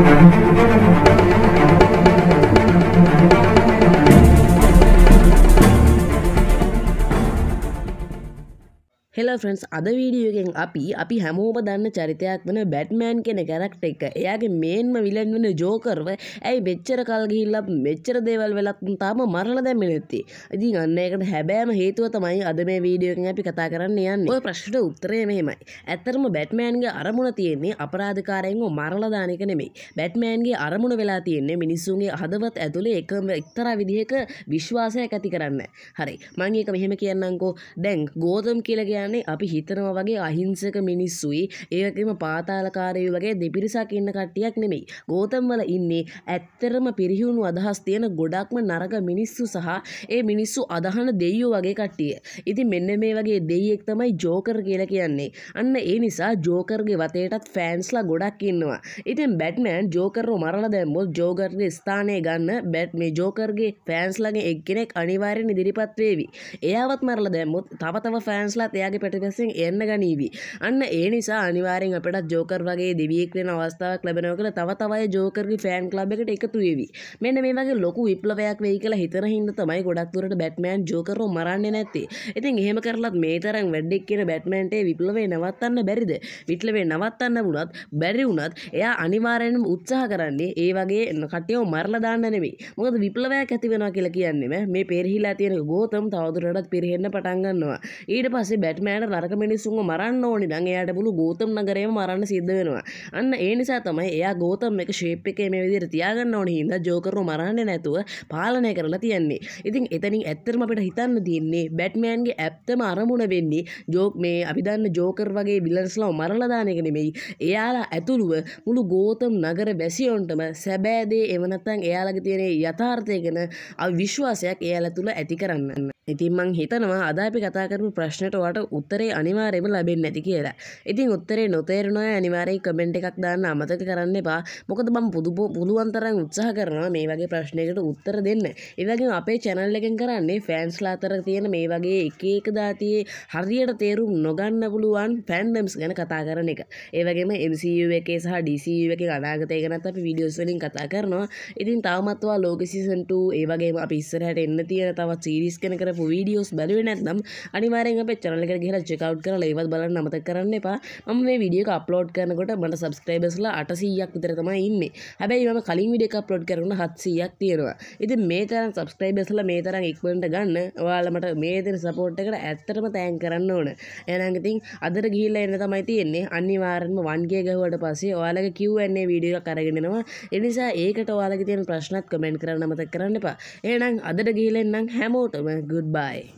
Thank you. හෙල France අද වීඩියෝගෙන් අපි අපි හැමෝම දන්න චරිතයක් වන බැට්මෑන් කෙන කැරක්ට එක එයාගේ මේන්ම විලන් වෙන ජෝකරව ඇයි මෙච්චර කල්ගිල්ල මෙච්චර දේවල් වෙලක් තාම මරල දැම නැති ඉතින් අන්න එකට හැබෑම හේතුව තමයි අද මේ වීඩියෝකින් අපි කතා කරන්න යන්න ඔය ප්‍රශ්ට උත්තරය මෙහෙමයි ඇත්තරම බැට්මෑන්ගේ අරමුණ තියෙන්නේ අපරාධකාරයෙන් මරලදානක නෙමේ බැට්මෑන්ගේ අරමුණ වෙලා තියෙන්නේ මිනිස්සුන්ගේ හදවත් ඇතුළේ එකම එක්තර විදිහක විශ්වාසයක් ඇති කරන්න හරි මංඒක මෙහෙම කියන්නකෝ දැන් ගෝතම් කියලා කියන්න කියන්නේ අපි හිතනවා වගේ අහිංසක මිනිස්සුයි ඒකම පාතාලකාරයෝ වගේ දෙපිරිසක් ඉන්න කට්ටියක් නෙමෙයි. ගෝතම් වල ඉන්නේ ඇත්තරම පිරිහුණු අදහස් තියෙන ගොඩක්ම නරක මිනිස්සු සහ ඒ මිනිස්සු අදහන දෙයියෝ වගේ කට්ටිය. ඉතින් මෙන්න මේ වගේ දෙයියෙක් තමයි ජෝකර් කියලා කියන්නේ. අන්න ඒ නිසා ජෝකර්ගේ වතේටත් ෆෑන්ස්ලා ගොඩක් ඉන්නවා. ඉතින් බැට්මෑන් ජෝකර්ව මරලා දැම්මොත් ජෝකර්ගේ ස්ථානය ගන්න බැට් මේ ජෝකර්ගේ ෆෑන්ස්ලාගේ එක්කෙනෙක් අනිවාර්යෙන් ඉදිරිපත් වේවි. එයාවත් මරලා දැම්මොත් තව තව ෆෑන්ස්ලාත් එයාගේ සමහරලාට පැටිපස්සෙන් එන්න ගනීවි. අන්න ඒ නිසා අනිවාරෙන් අපට ජෝකර් වගේ දෙවියෙක් වෙන අවස්ථාවක් ලැබෙනව කියලා තව තවයි ජෝකර්ගේ ෆෑන් ක්ලබ් එකට එකතු වෙවි. මෙන්න මේ වගේ ලොකු විප්ලවයක් වෙයි කියලා හිතන හින්දා තමයි ගොඩක් දුරට බැට්මෑන් ජෝකර්ව මරන්නේ නැත්තේ. ඉතින් එහෙම කරලත් මේ තරම් වැඩෙක් කියන බැට්මෑන්ට ඒ විප්ලවය නවත්තන්න බැරිද? විප්ලවය නවත්තන්න වුණත් බැරි වුණත් එයා අනිවාර්යෙන්ම උත්සාහ කරන්නේ ඒ වගේ කට්ටියව මරලා දාන්න නෙමෙයි. මොකද විප්ලවයක් ඇති වෙනවා කියලා කියන්නේම මේ පෙරහිලා තියෙන ගෝතම් තවදුරටත් පිරෙහෙන්න පටන් ගන්නවා. ඊට පස්සේ බැට්මෑන් මෑට නරක මිනිස්සුන්ව මරන්න ඕනි නම් එයාට පුළු ගෝතම් නගරේම මරන්න සිද්ධ වෙනවා. අන්න ඒ නිසා තමයි එයා ගෝතම් එක ෂේප් එකේ මේ විදිහට තියාගන්න ඕනි හින්දා ජෝකර්ව මරන්නේ නැතුව පාලනය කරලා තියෙන්නේ. ඉතින් එතනින් ඇත්තටම අපිට හිතන්න තියෙන්නේ බැට්මෑන්ගේ ඇත්තම අරමුණ වෙන්නේ ජෝක් මේ අපි දන්න ජෝකර් වගේ විලන්ස්ලා මරලා දාන එක නෙමෙයි. එයාලා ඇතුළුව මුළු ගෝතම් නගර වැසියොන්ටම සැබෑ දේ එව නැත්නම් එයාලගේ තියෙන යථාර්ථය ගැන විශ්වාසයක් එයාලා තුල ඇති කරන්න. ඉතින් මං හිතනවා අද අපි කතා කරපු ප්‍රශ්නට ඔයාට උත්තරේ අනිවාර්යයෙන්ම ලැබෙන්නේ නැති කියලා. ඉතින් උත්තරේ නොතේරුණා අනිවාර්යයෙන් කමෙන්ට් එකක් දාන්න අමතක කරන්න එපා. මොකද මම පුළුවන් තරම් උත්සාහ කරනවා මේ වගේ ප්‍රශ්නයකට උත්තර දෙන්න. ඒ වගේම අපේ channel එකෙන් කරන්නේ fans ලා අතර තියෙන මේ වගේ එක එක දාතියේ හරියට තේරුම් නොගන්න පුළුවන් fandoms ගැන කතා කරන එක. ඒ වගේම MCU එකේ සහ DCU එකේ අනාගතය ගැනත් අපි videos වලින් කතා කරනවා. ඉතින් තවමත් ඔයා ලෝක season 2 ඒ වගේම අපි ඉස්සරහට එන්න තියෙන තවත් series ගැන කරපු කරපු වීඩියෝස් බැලුවේ නැත්නම් අනිවාර්යෙන් අපේ channel එකට ගිහලා check out කරලා ඒවත් බලන්න අමතක කරන්න එපා. මම මේ වීඩියෝ එක upload කරනකොට මට subscribersලා 800ක් විතර තමයි ඉන්නේ. හැබැයි මම කලින් වීඩියෝ එක upload කරනකොට 700ක් තියෙනවා. ඉතින් මේ තරම් subscribersලා මේ තරම් ඉක්මනට ගන්න ඔයාලා මට මේ දෙන support එකට ඇත්තටම thank කරන්න ඕන. එහෙනම් ඉතින් අදට ගිහිල්ලා එන්න තමයි තියෙන්නේ. අනිවාර්යෙන්ම 1K ගහුවට පස්සේ ඔයාලගේ Q&A වීඩියෝ එකක් අරගෙන එනවා. ඒ නිසා ඒකට ඔයාලගේ තියෙන ප්‍රශ්නත් කමෙන්ට් කරන්න මතක කරන්න එපා. එහෙනම් අදට ගිහිල්ලා එන්නම් හැමෝටම good Goodbye.